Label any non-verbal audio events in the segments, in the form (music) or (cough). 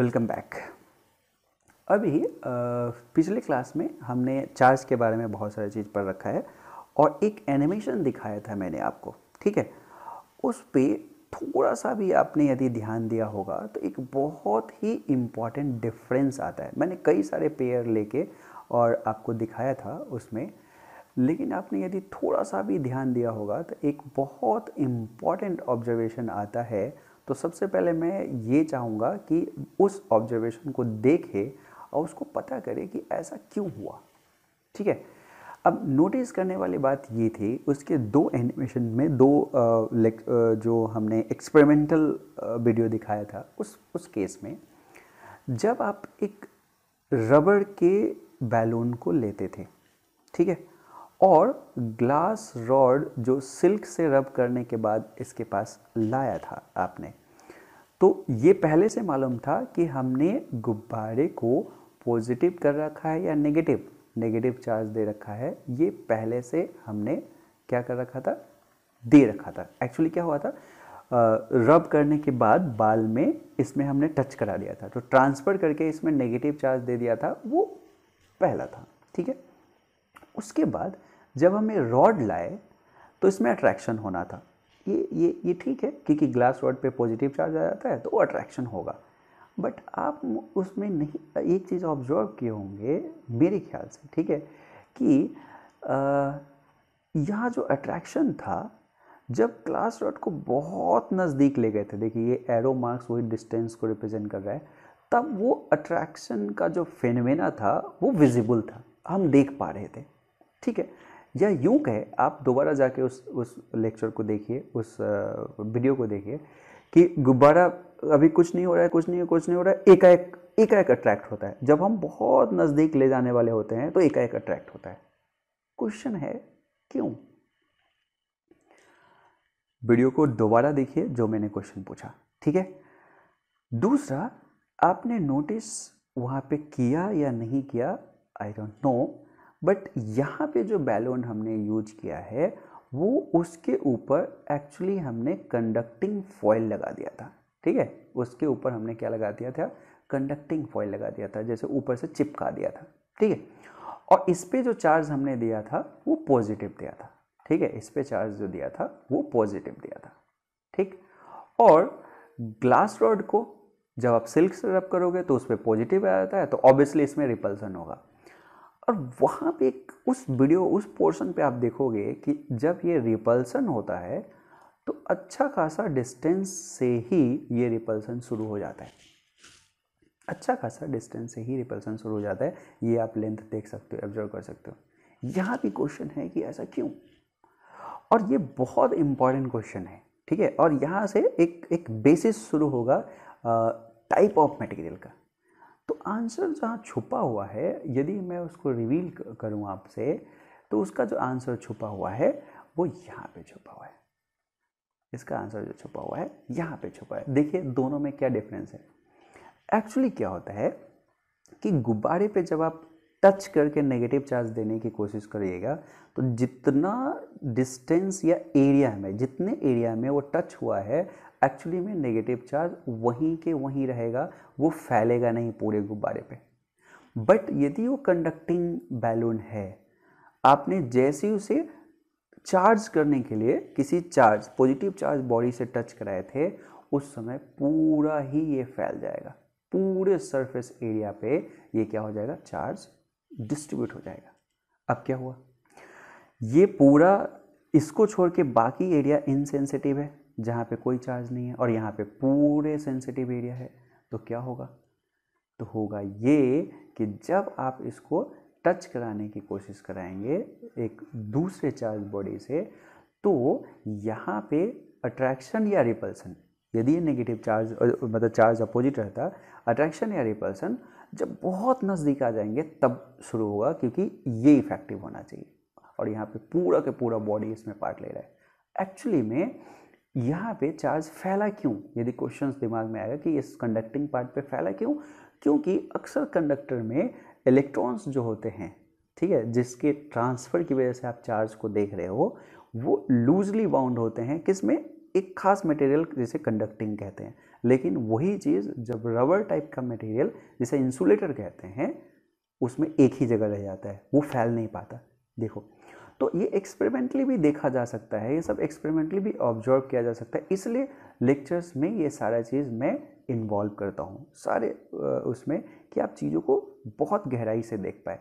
Welcome back अभी पिछले class में हमने चार्ज के बारे में बहुत सारी चीज़ पढ़ रखा है और एक एनिमेशन दिखाया था मैंने आपको ठीक है उस पर थोड़ा सा भी आपने यदि ध्यान दिया होगा तो एक बहुत ही इम्पॉर्टेंट डिफरेंस आता है मैंने कई सारे पेयर लेके और आपको दिखाया था उसमें लेकिन आपने यदि थोड़ा सा भी ध्यान दिया होगा तो एक बहुत इम्पॉर्टेंट ऑब्जर्वेशन आता है तो सबसे पहले मैं ये चाहूँगा कि उस ऑब्जर्वेशन को देखे और उसको पता करे कि ऐसा क्यों हुआ ठीक है अब नोटिस करने वाली बात ये थी उसके दो एनिमेशन में दो आ, जो हमने एक्सपेरिमेंटल वीडियो दिखाया था उस उस केस में जब आप एक रबड़ के बैलून को लेते थे ठीक है और ग्लास रॉड जो सिल्क से रब करने के बाद इसके पास लाया था आपने तो ये पहले से मालूम था कि हमने गुब्बारे को पॉजिटिव कर रखा है या नेगेटिव नेगेटिव चार्ज दे रखा है ये पहले से हमने क्या कर रखा था दे रखा था एक्चुअली क्या हुआ था रब करने के बाद बाल में इसमें हमने टच करा दिया था तो ट्रांसफ़र करके इसमें नेगेटिव चार्ज दे दिया था वो पहला था ठीक है उसके बाद जब हमें रॉड लाए तो इसमें अट्रैक्शन होना था ये ये ये ठीक है क्योंकि ग्लास वर्ड पे पॉजिटिव चार्ज आ जाता है तो वो अट्रैक्शन होगा बट आप उसमें नहीं एक चीज़ ऑब्जर्व किए होंगे मेरे ख्याल से ठीक है कि यह जो अट्रैक्शन था जब ग्लास रॉड को बहुत नज़दीक ले गए थे देखिए ये एरो मार्क्स वही डिस्टेंस को रिप्रेजेंट कर रहा है तब वो अट्रैक्शन का जो फेनमेना था वो विजिबल था हम देख पा रहे थे ठीक है या यूँ कहे आप दोबारा जाके उस उस लेक्चर को देखिए उस वीडियो को देखिए कि गुब्बारा अभी कुछ नहीं हो रहा है कुछ नहीं है कुछ नहीं हो रहा है एकाएक एकाएक अट्रैक्ट होता है जब हम बहुत नज़दीक ले जाने वाले होते हैं तो एकाएक अट्रैक्ट होता है क्वेश्चन है क्यों वीडियो को दोबारा देखिए जो मैंने क्वेश्चन पूछा ठीक है दूसरा आपने नोटिस वहाँ पे किया या नहीं किया आई डोंट नो बट यहाँ पे जो बैलून हमने यूज किया है वो उसके ऊपर एक्चुअली हमने कंडक्टिंग फॉयल लगा दिया था ठीक है उसके ऊपर हमने क्या लगा दिया था कंडक्टिंग फॉयल लगा दिया था जैसे ऊपर से चिपका दिया था ठीक है और इस पर जो चार्ज हमने दिया था वो पॉजिटिव दिया था ठीक है इस पर चार्ज जो दिया था वो पॉजिटिव दिया था ठीक और ग्लास रॉड को जब आप सिल्क से रब करोगे तो उस पर पॉजिटिव आ जाता है तो ऑब्वियसली इसमें रिपल्सन होगा और वहाँ पे उस वीडियो उस पोर्शन पे आप देखोगे कि जब ये रिपल्सन होता है तो अच्छा खासा डिस्टेंस से ही ये रिपल्सन शुरू हो जाता है अच्छा खासा डिस्टेंस से ही रिपल्सन शुरू हो जाता है ये आप लेंथ देख सकते हो ऑब्जर्व कर सकते हो यहाँ भी क्वेश्चन है कि ऐसा क्यों और ये बहुत इंपॉर्टेंट क्वेश्चन है ठीक है और यहाँ से एक एक बेसिस शुरू होगा टाइप ऑफ मटेरियल का तो आंसर जहाँ छुपा हुआ है यदि मैं उसको रिवील करूँ आपसे तो उसका जो आंसर छुपा हुआ है वो यहाँ पे छुपा हुआ है इसका आंसर जो छुपा हुआ है यहाँ पे छुपा है देखिए दोनों में क्या डिफरेंस है एक्चुअली क्या होता है कि गुब्बारे पे जब आप टच करके नेगेटिव चार्ज देने की कोशिश करिएगा तो जितना डिस्टेंस या एरिया में जितने एरिया में वो टच हुआ है एक्चुअली में नेगेटिव चार्ज वहीं के वहीं रहेगा वो फैलेगा नहीं पूरे गुब्बारे पे बट यदि वो कंडक्टिंग बैलून है आपने जैसे ही उसे चार्ज करने के लिए किसी चार्ज पॉजिटिव चार्ज बॉडी से टच कराए थे उस समय पूरा ही ये फैल जाएगा पूरे सरफेस एरिया पे ये क्या हो जाएगा चार्ज डिस्ट्रीब्यूट हो जाएगा अब क्या हुआ ये पूरा इसको छोड़ के बाकी एरिया इनसेंसिटिव है जहाँ पे कोई चार्ज नहीं है और यहाँ पे पूरे सेंसिटिव एरिया है तो क्या होगा तो होगा ये कि जब आप इसको टच कराने की कोशिश कराएंगे एक दूसरे चार्ज बॉडी से तो यहाँ पे अट्रैक्शन या रिपल्सन यदि ये नेगेटिव चार्ज मतलब चार्ज अपोजिट रहता अट्रैक्शन या रिपल्सन जब बहुत नज़दीक आ जाएंगे तब शुरू होगा क्योंकि ये इफेक्टिव होना चाहिए और यहाँ पे पूरा के पूरा बॉडी इसमें पार्ट ले रहा है एक्चुअली में यहाँ पे चार्ज फैला क्यों यदि क्वेश्चंस दिमाग में आएगा कि इस कंडक्टिंग पार्ट पे फैला क्यों क्योंकि अक्सर कंडक्टर में इलेक्ट्रॉन्स जो होते हैं ठीक है जिसके ट्रांसफ़र की वजह से आप चार्ज को देख रहे हो वो लूजली बाउंड होते हैं किस में एक खास मटेरियल जिसे कंडक्टिंग कहते हैं लेकिन वही चीज़ जब रबर टाइप का मटेरियल जिसे इंसुलेटर कहते हैं उसमें एक ही जगह रह जाता है वो फैल नहीं पाता देखो तो ये एक्सपेरिमेंटली भी देखा जा सकता है ये सब एक्सपेरिमेंटली भी ऑब्जर्व किया जा सकता है इसलिए लेक्चर्स में ये सारा चीज़ मैं इन्वॉल्व करता हूँ सारे उसमें कि आप चीज़ों को बहुत गहराई से देख पाए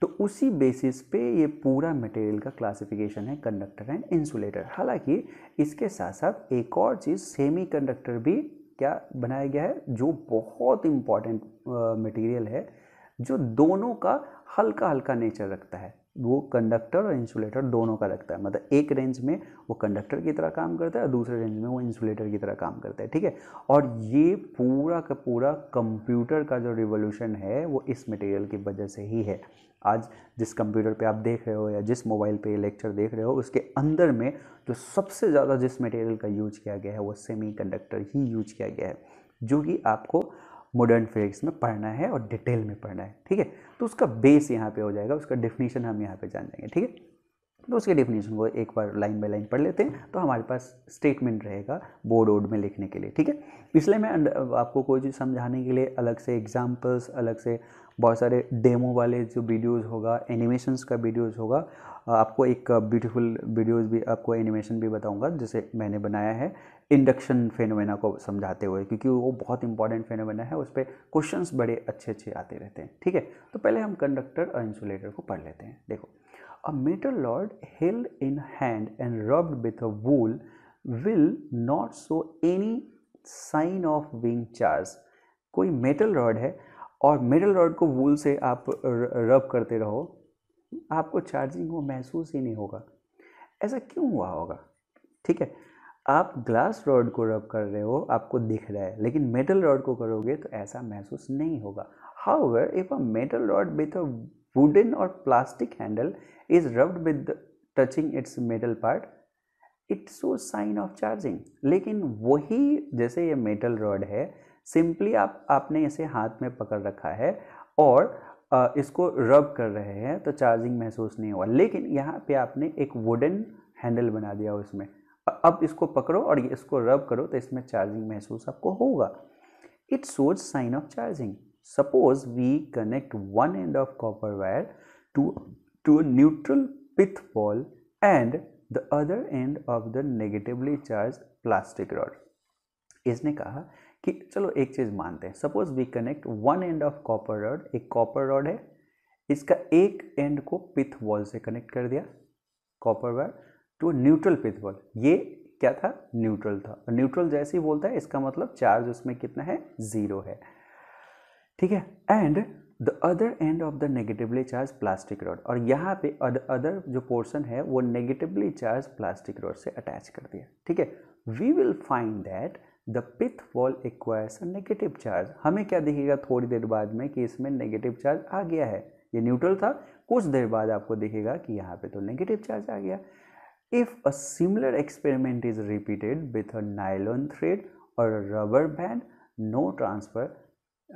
तो उसी बेसिस पे ये पूरा मटेरियल का क्लासिफिकेशन है कंडक्टर एंड इंसुलेटर हालांकि इसके साथ साथ एक और चीज़ सेमी कंडक्टर भी क्या बनाया गया है जो बहुत इम्पॉर्टेंट मटेरियल है जो दोनों का हल्का हल्का नेचर रखता है वो कंडक्टर और इंसुलेटर दोनों का लगता है मतलब एक रेंज में वो कंडक्टर की तरह काम करता है और दूसरे रेंज में वो इंसुलेटर की तरह काम करता है ठीक है और ये पूरा का पूरा कंप्यूटर का जो रिवोल्यूशन है वो इस मटेरियल की वजह से ही है आज जिस कंप्यूटर पे आप देख रहे हो या जिस मोबाइल पे लेक्चर देख रहे हो उसके अंदर में जो सबसे ज़्यादा जिस मटेरियल का यूज किया गया है वो सेमी ही यूज किया गया है जो कि आपको मॉडर्न फिजिक्स में पढ़ना है और डिटेल में पढ़ना है ठीक है तो उसका बेस यहाँ पे हो जाएगा उसका डेफिनेशन हम यहाँ पे जान जाएंगे ठीक है तो उसके डेफिनेशन को एक बार लाइन बाय लाइन पढ़ लेते हैं तो हमारे पास स्टेटमेंट रहेगा बोर्ड वोर्ड में लिखने के लिए ठीक है इसलिए मैं आपको कोई चीज़ समझाने के लिए अलग से एग्जाम्पल्स अलग से बहुत सारे डेमो वाले जो वीडियोज़ होगा एनिमेशंस का वीडियोज होगा आपको एक ब्यूटीफुल वीडियोज भी आपको एनिमेशन भी बताऊंगा जैसे मैंने बनाया है इंडक्शन फेनोमेना को समझाते हुए क्योंकि वो बहुत इंपॉर्टेंट फेनोमेना है उस पर क्वेश्चन बड़े अच्छे अच्छे आते रहते हैं ठीक है तो पहले हम कंडक्टर और इंसुलेटर को पढ़ लेते हैं देखो a metal rod held in hand and rubbed with a wool will not show any sign of being charge कोई मेटल रॉड है और मेटल रॉड को वूल से आप रब करते रहो आपको चार्जिंग वो महसूस ही नहीं होगा ऐसा क्यों हुआ होगा ठीक है आप ग्लास रॉड को रब कर रहे हो आपको दिख रहा है लेकिन मेटल रॉड को करोगे तो ऐसा महसूस नहीं होगा however if a metal rod with a wooden और plastic handle is rubbed with touching its metal part it show sign of charging लेकिन वही जैसे ये मेटल रॉड है सिंपली आप आपने इसे हाथ में पकड़ रखा है और इसको रब कर रहे हैं तो चार्जिंग महसूस नहीं हुआ लेकिन यहाँ पे आपने एक वुडन हैंडल बना दिया उसमें अब इसको पकड़ो और इसको रब करो तो इसमें चार्जिंग महसूस आपको होगा it shows sign of charging suppose we connect one end of copper wire to to neutral pith ball and the other end of the negatively charge plastic rod इसने कहा कि चलो एक चीज़ मानते हैं suppose we connect one end of copper rod एक copper rod है इसका एक एंड को पिथ वॉल से कनेक्ट कर दिया copper wire to neutral pith ball ये क्या था न्यूट्रल था न्यूट्रल जैसे ही बोलता है इसका मतलब चार्ज उसमें कितना है ज़ीरो है ठीक है and the other end of the negatively charge plastic rod और यहाँ पे अदर जो पोर्शन है वो नेगेटिवली चार्ज प्लास्टिक रॉड से अटैच कर दिया ठीक है we will find that the pith ball acquires a negative charge हमें क्या दिखेगा थोड़ी देर बाद में कि इसमें नेगेटिव चार्ज आ गया है ये न्यूट्रल था कुछ देर बाद आपको दिखेगा कि यहाँ पे तो नेगेटिव चार्ज आ गया If a similar experiment is repeated with a nylon thread or a rubber band, no transfer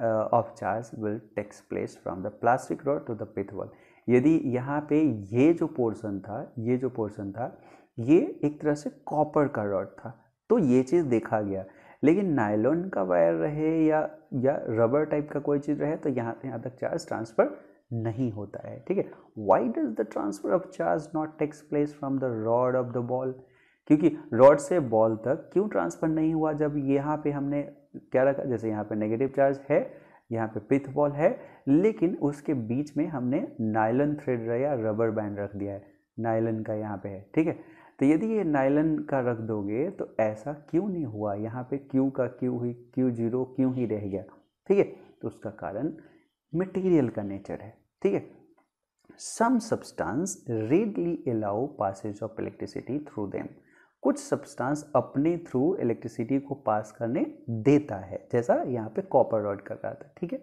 uh, of charge will takes place from the plastic rod to the pith wall. यदि यहाँ पे ये जो portion था ये जो portion था ये एक तरह से कॉपर का रॉड था तो ये चीज़ देखा गया लेकिन नायलॉन का वायर रहे या या रबर टाइप का कोई चीज़ रहे तो यहाँ से यहाँ तक चार्ज ट्रांसफ़र नहीं होता है ठीक है why does the transfer of charge not takes place from the rod of the ball क्योंकि रॉड से बॉल तक क्यों ट्रांसफर नहीं हुआ जब यहाँ पे हमने क्या रखा जैसे यहाँ पे नेगेटिव चार्ज है यहाँ पे पिथ बॉल है लेकिन उसके बीच में हमने नायलन थ्रेड या रबर बैंड रख दिया है नायलन का यहाँ पे है ठीक है तो यदि ये नायलन का रख दोगे तो ऐसा क्यों नहीं हुआ यहाँ पे क्यू का क्यू ही क्यू जीरो क्यों ही रह गया ठीक है तो उसका कारण मटेरियल का नेचर है ठीक है some substance readily allow passage of electricity through them कुछ सब्सटेंस अपने थ्रू इलेक्ट्रिसिटी को पास करने देता है जैसा यहाँ पे कॉपर रॉड कर रहा था ठीक है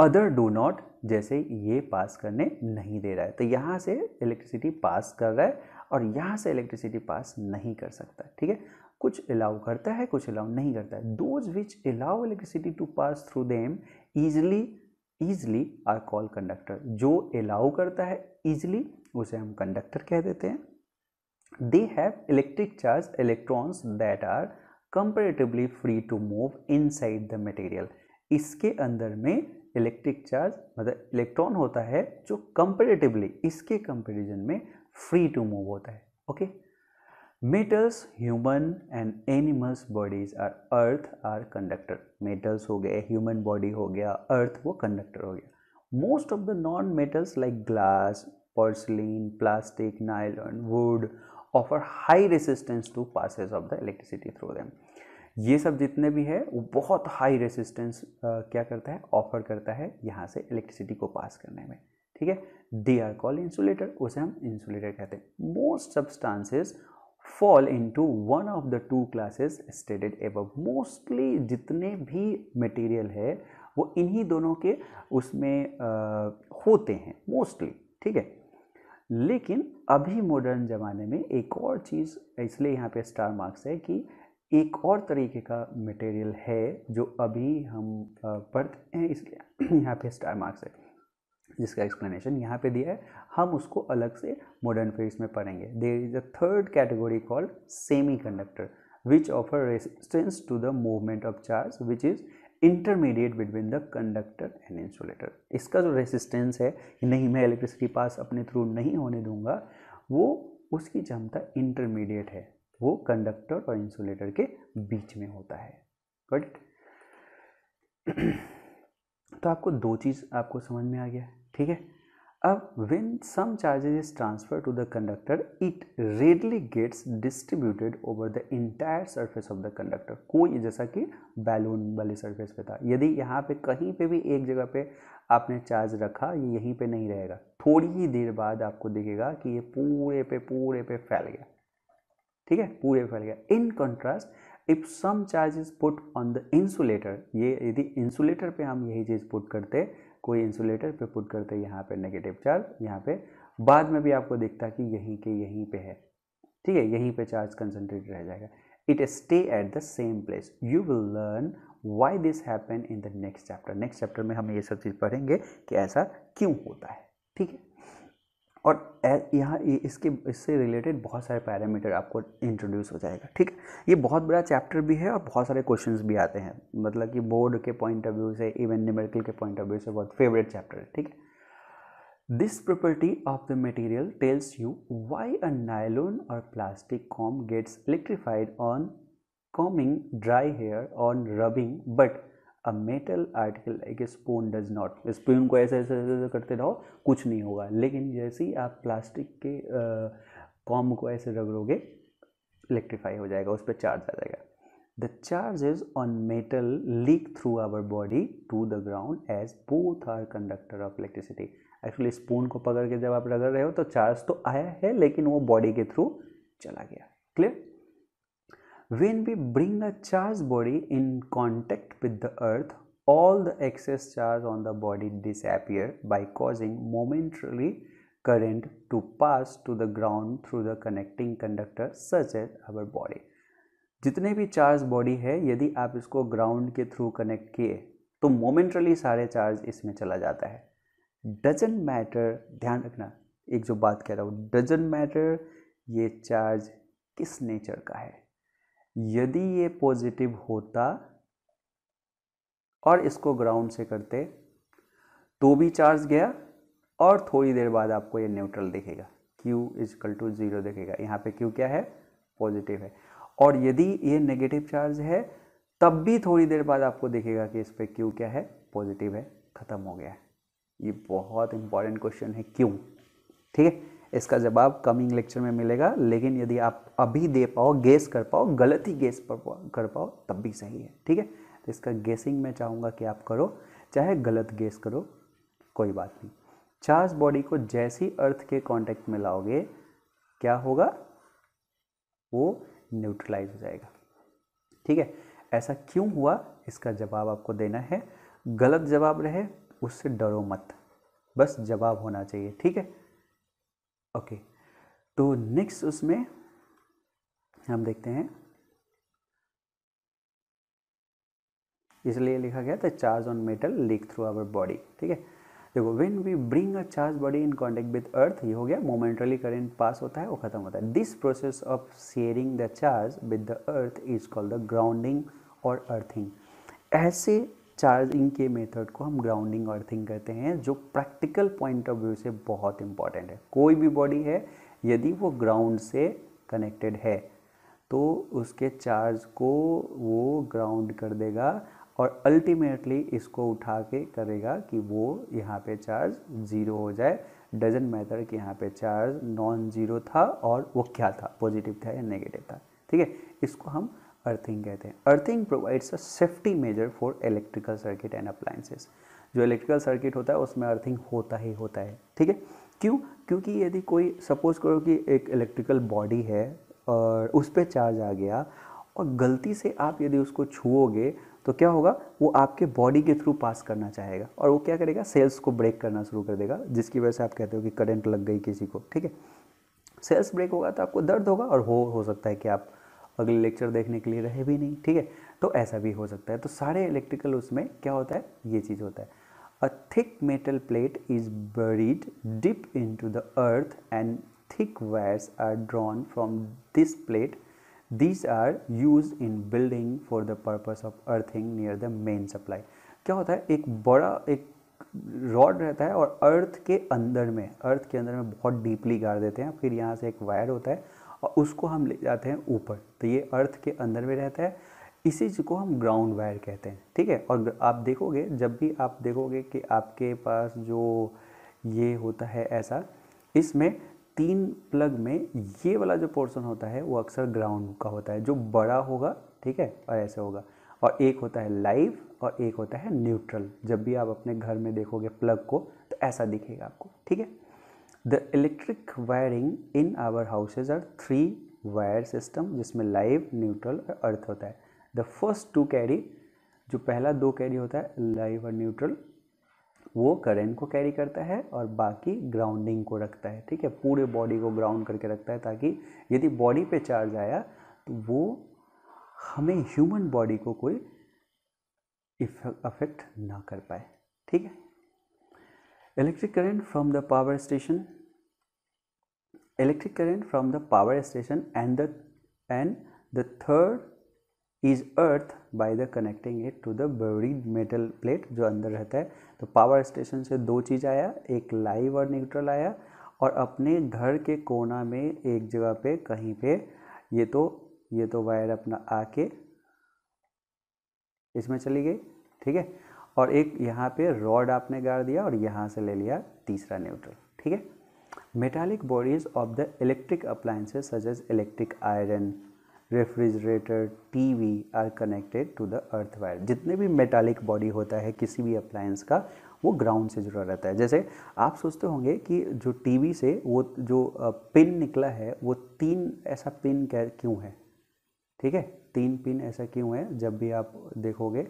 अदर डू नॉट जैसे ये पास करने नहीं दे रहा है तो यहाँ से इलेक्ट्रिसिटी पास कर रहा है और यहाँ से इलेक्ट्रिसिटी पास नहीं कर सकता ठीक है कुछ अलाउ करता है कुछ अलाउ नहीं करता है those which allow electricity to pass through them easily easily are call conductor जो अलाउ करता है ईजली उसे हम कंडक्टर कह देते हैं they have electric charge electrons that are comparatively free to move inside the material इसके अंदर में इलेक्ट्रिक चार्ज मतलब इलेक्ट्रॉन होता है जो कंपेरेटिवली इसके कंपेरिजन में फ्री टू मूव होता है okay okay? Metals human and animals bodies are earth are conductor metals हो गए ह्यूमन बॉडी हो गया अर्थ वो कंडक्टर हो गया most of the non metals like glass porcelain plastic nylon wood offer high resistance to passage of the electricity through them ये सब जितने भी है वो बहुत हाई रेसिस्टेंस क्या करता है ऑफर करता है यहाँ से इलेक्ट्रिसिटी को पास करने में ठीक है दे आर कॉल इंसुलेटर उसे हम इंसुलेटर कहते हैं most substances fall into one of the two classes stated above mostly जितने भी मटेरियल है वो इन्हीं दोनों के उसमें आ, होते हैं मोस्टली ठीक है लेकिन अभी मॉडर्न ज़माने में एक और चीज़ इसलिए यहाँ पे स्टार मार्क्स है कि एक और तरीके का मटेरियल है जो अभी हम पढ़ते हैं इसलिए यहाँ पे स्टार मार्क्स है जिसका एक्सप्लेनेशन यहाँ पे दिया है हम उसको अलग से मॉडर्न फेज में पढ़ेंगे there is a third category called semiconductor which offer resistance to the movement of charge which is intermediate between the conductor and insulator इसका जो रेसिस्टेंस है कि नहीं मैं इलेक्ट्रिसिटी पास अपने थ्रू नहीं होने दूंगा वो उसकी क्षमता इंटरमीडिएट है वो कंडक्टर और इंसुलेटर के बीच में होता है बट (clears throat) तो आपको दो चीज़ आपको समझ में आ गया ठीक है अब when some charges is transfer to the conductor it readily gets distributed over the entire surface of the conductor कोई जैसा कि बैलून वाली सरफेस पे था यदि यहाँ पे कहीं पे भी एक जगह पे आपने चार्ज रखा ये यहीं पे नहीं रहेगा थोड़ी ही देर बाद आपको दिखेगा कि ये पूरे पे पूरे पे फैल गया ठीक है पूरे फैल गया in contrast if some charge is put on the insulator ये यदि इंसुलेटर पे हम यही चीज़ पुट करते कोई इंसुलेटर पे पुट करते यहाँ पे नेगेटिव चार्ज यहाँ पे बाद में भी आपको दिखता कि यहीं के यहीं पे है ठीक है यहीं पे चार्ज कंसनट्रेट रह जाएगा it stay at the same place you will learn why this happen in the next chapter next chapter में हम ये सब चीज़ पढ़ेंगे कि ऐसा क्यों होता है ठीक है और यहाँ इसके इससे रिलेटेड बहुत सारे पैरामीटर आपको इंट्रोड्यूस हो जाएगा ठीक है ये बहुत बड़ा चैप्टर भी है और बहुत सारे क्वेश्चन भी आते हैं मतलब कि बोर्ड के पॉइंट ऑफ व्यू से इवन न्यूमेरिकल के पॉइंट ऑफ व्यू से बहुत फेवरेट चैप्टर है ठीक है this property of the material tells you why a nylon और plastic comb gets electrified on combing dry hair on rubbing but a metal article like spoon does not spoon को ऐसे ऐसे ऐसे करते रहो कुछ नहीं होगा लेकिन जैसे ही आप प्लास्टिक के कॉम को ऐसे रगड़ोगे इलेक्ट्रीफाई हो जाएगा उस पर चार्ज आ जाएगा the charge is on metal leak through our body to the ground as both are conductor of electricity actually spoon को पकड़ के जब आप रगड़ रहे हो तो चार्ज तो आया है लेकिन वो बॉडी के थ्रू चला गया clear when we bring a charged body in contact with the earth all the excess charge on the body disappear by causing momentarily current to pass to the ground through the connecting conductor such as our body जितने भी charge body है यदि आप इसको ground के through connect किए तो momentarily सारे चार्ज इसमें चला जाता है डजेंट मैटर ध्यान रखना एक जो बात कह रहा हूँ डजेंट मैटर ये चार्ज किस नेचर का है यदि ये पॉजिटिव होता और इसको ग्राउंड से करते तो भी चार्ज गया और थोड़ी देर बाद आपको ये न्यूट्रल दिखेगा Q इजकल टू ज़ीरो दिखेगा यहाँ पे Q क्या है पॉजिटिव है और यदि ये नेगेटिव चार्ज है तब भी थोड़ी देर बाद आपको दिखेगा कि इस पर क्यू क्या है पॉजिटिव है ख़त्म हो गया है ये बहुत इंपॉर्टेंट क्वेश्चन है क्यों ठीक है इसका जवाब कमिंग लेक्चर में मिलेगा लेकिन यदि आप अभी दे पाओ गेस कर पाओ गलत ही गेस कर पाओ तब भी सही है ठीक है तो इसका गेसिंग मैं चाहूँगा कि आप करो चाहे गलत गेस करो कोई बात नहीं चार्ज बॉडी को जैसी अर्थ के कांटेक्ट में लाओगे क्या होगा वो न्यूट्रलाइज हो जाएगा ठीक है ऐसा क्यों हुआ इसका जवाब आपको देना है गलत जवाब रहे उससे डरो मत बस जवाब होना चाहिए ठीक है ओके तो नेक्स्ट उसमें हम देखते हैं इसलिए लिखा गया था charge on metal leak through our body ठीक है देखो when we bring a charge body in contact with earth ये हो गया मोमेंटली करंट पास होता है वो खत्म होता है this process of sharing the charge with the earth is called the grounding और अर्थिंग ऐसे चार्जिंग के मेथड को हम ग्राउंडिंग अर्थिंग कहते हैं जो प्रैक्टिकल पॉइंट ऑफ व्यू से बहुत इंपॉर्टेंट है कोई भी बॉडी है यदि वो ग्राउंड से कनेक्टेड है तो उसके चार्ज को वो ग्राउंड कर देगा और अल्टीमेटली इसको उठा के करेगा कि वो यहाँ पे चार्ज ज़ीरो हो जाए डजन मैटर कि यहाँ पे चार्ज नॉन ज़ीरो था और वो क्या था पॉजिटिव था या नेगेटिव था ठीक है इसको हम अर्थिंग कहते हैं earthing provides a safety measure for electrical circuit and appliances जो इलेक्ट्रिकल सर्किट होता है उसमें अर्थिंग होता ही होता है ठीक है क्यों क्योंकि यदि कोई सपोज करो कि एक इलेक्ट्रिकल बॉडी है और उस पर चार्ज आ गया और गलती से आप यदि उसको छुओगे तो क्या होगा वो आपके बॉडी के थ्रू पास करना चाहेगा और वो क्या करेगा सेल्स को ब्रेक करना शुरू कर देगा जिसकी वजह से आप कहते हो कि करंट लग गई किसी को ठीक है सेल्स ब्रेक होगा तो आपको दर्द होगा और हो हो सकता है कि आप अगले लेक्चर देखने के लिए रहे भी नहीं ठीक है तो ऐसा भी हो सकता है तो सारे इलेक्ट्रिकल उसमें क्या होता है ये चीज़ होता है a thick metal plate is buried deep into the earth and thick wires are drawn from this plate these are use in building for the purpose of earthing near the main supply क्या होता है एक बड़ा एक rod रहता है और अर्थ के अंदर में अर्थ के अंदर में बहुत डीपली गाड़ देते हैं फिर यहाँ से एक वायर होता है और उसको हम ले जाते हैं ऊपर तो ये अर्थ के अंदर में रहता है इसी चीज़ को हम ग्राउंड वायर कहते हैं ठीक है और आप देखोगे जब भी आप देखोगे कि आपके पास जो ये होता है ऐसा इसमें तीन प्लग में ये वाला जो पोर्शन होता है वो अक्सर ग्राउंड का होता है जो बड़ा होगा ठीक है और ऐसे होगा और एक होता है लाइव और एक होता है न्यूट्रल जब भी आप अपने घर में देखोगे प्लग को तो ऐसा दिखेगा आपको ठीक है the electric wiring in our houses are three wire system जिसमें लाइव न्यूट्रल और अर्थ होता है द फर्स्ट टू कैरी जो पहला दो कैरी होता है लाइव और न्यूट्रल वो करंट को कैरी करता है और बाकी ग्राउंडिंग को रखता है ठीक है पूरे बॉडी को ग्राउंड करके रखता है ताकि यदि बॉडी पे चार्ज आया तो वो हमें ह्यूमन बॉडी को कोई अफेक्ट ना कर पाए ठीक है electric current from the power station electric current from the power station and the and the third is earth by the connecting it to the buried metal plate जो अंदर रहता है तो पावर स्टेशन से दो चीज़ आया एक लाइव और न्यूट्रल आया और अपने घर के कोना में एक जगह पे कहीं पे ये तो ये तो वायर अपना आके इसमें चली गई ठीक है और एक यहाँ पे रॉड आपने गाड़ दिया और यहाँ से ले लिया तीसरा न्यूट्रल ठीक है metallic bodies of the electric appliances such as electric iron refrigerator TV are connected to the earth wire जितने भी मेटालिक बॉडी होता है किसी भी अप्लायंस का वो ग्राउंड से जुड़ा रहता है जैसे आप सोचते होंगे कि जो टीवी से वो जो पिन निकला है वो तीन ऐसा पिन क्यों है ठीक है तीन पिन ऐसा क्यों है जब भी आप देखोगे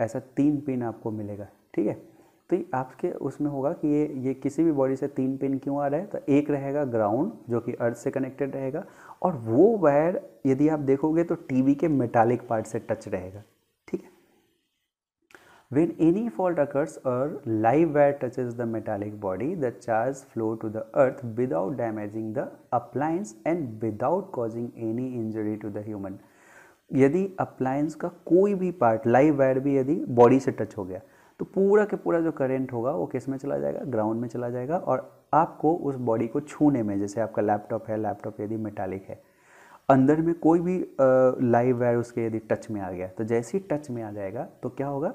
ऐसा तीन पिन आपको मिलेगा ठीक है तो आपके उसमें होगा कि ये ये किसी भी बॉडी से तीन पिन क्यों आ रहा है तो एक रहेगा ग्राउंड जो कि अर्थ से कनेक्टेड रहेगा और वो वायर यदि आप देखोगे तो टीवी के मेटालिक पार्ट से टच रहेगा ठीक है वेन एनी फॉल्ट अकर्स और live wire touches the metallic body the charge flow to the earth without damaging the appliance and without causing any injury to the human यदि appliance का कोई भी part live wire भी यदि body से touch हो गया तो पूरा के पूरा जो करंट होगा वो किस में चला जाएगा ग्राउंड में चला जाएगा और आपको उस बॉडी को छूने में जैसे आपका लैपटॉप है लैपटॉप यदि मेटालिक है अंदर में कोई भी लाइव वायर उसके यदि टच में आ गया तो जैसे ही टच में आ जाएगा तो क्या होगा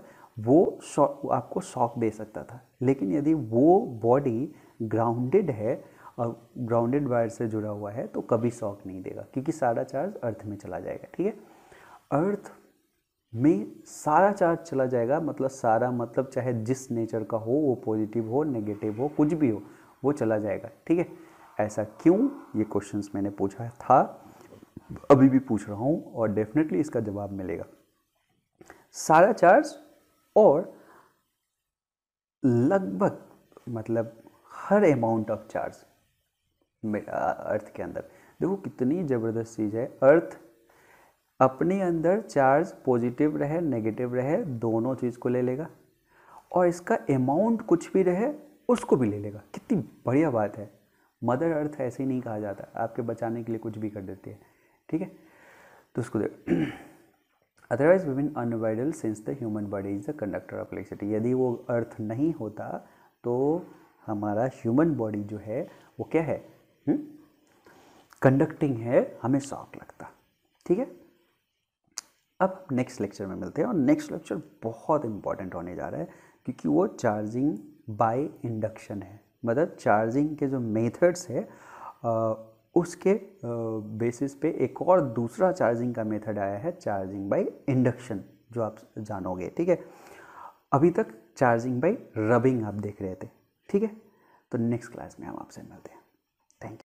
वो शॉक आपको शॉक दे सकता था लेकिन यदि वो बॉडी ग्राउंडेड है और ग्राउंडेड वायर से जुड़ा हुआ है तो कभी शॉक नहीं देगा क्योंकि सारा चार्ज अर्थ में चला जाएगा ठीक है अर्थ में सारा चार्ज चला जाएगा मतलब सारा मतलब चाहे जिस नेचर का हो वो पॉजिटिव हो नेगेटिव हो कुछ भी हो वो चला जाएगा ठीक है ऐसा क्यों ये क्वेश्चंस मैंने पूछा था अभी भी पूछ रहा हूँ और डेफिनेटली इसका जवाब मिलेगा सारा चार्ज और लगभग मतलब हर अमाउंट ऑफ चार्ज मेरा अर्थ के अंदर देखो कितनी ज़बरदस्त चीज़ है अर्थ अपने अंदर चार्ज पॉजिटिव रहे नेगेटिव रहे दोनों चीज़ को ले लेगा और इसका अमाउंट कुछ भी रहे उसको भी ले लेगा कितनी बढ़िया बात है मदर अर्थ ऐसे ही नहीं कहा जाता आपके बचाने के लिए कुछ भी कर देती है ठीक है तो उसको देख अदरवाइज विभिन्न unavoidable since the human body is the conductor of electricity यदि वो अर्थ नहीं होता तो हमारा ह्यूमन बॉडी जो है वो क्या है कंडक्टिंग हम्म? है हमें शॉक लगता ठीक है अब नेक्स्ट लेक्चर में मिलते हैं और नेक्स्ट लेक्चर बहुत इंपॉर्टेंट होने जा रहा है क्योंकि वो चार्जिंग बाय इंडक्शन है मतलब चार्जिंग के जो मेथड्स है उसके बेसिस पे एक और दूसरा चार्जिंग का मेथड आया है चार्जिंग बाय इंडक्शन जो आप जानोगे ठीक है अभी तक चार्जिंग बाय रबिंग आप देख रहे थे ठीक है तो नेक्स्ट क्लास में हम आपसे मिलते हैं थैंक यू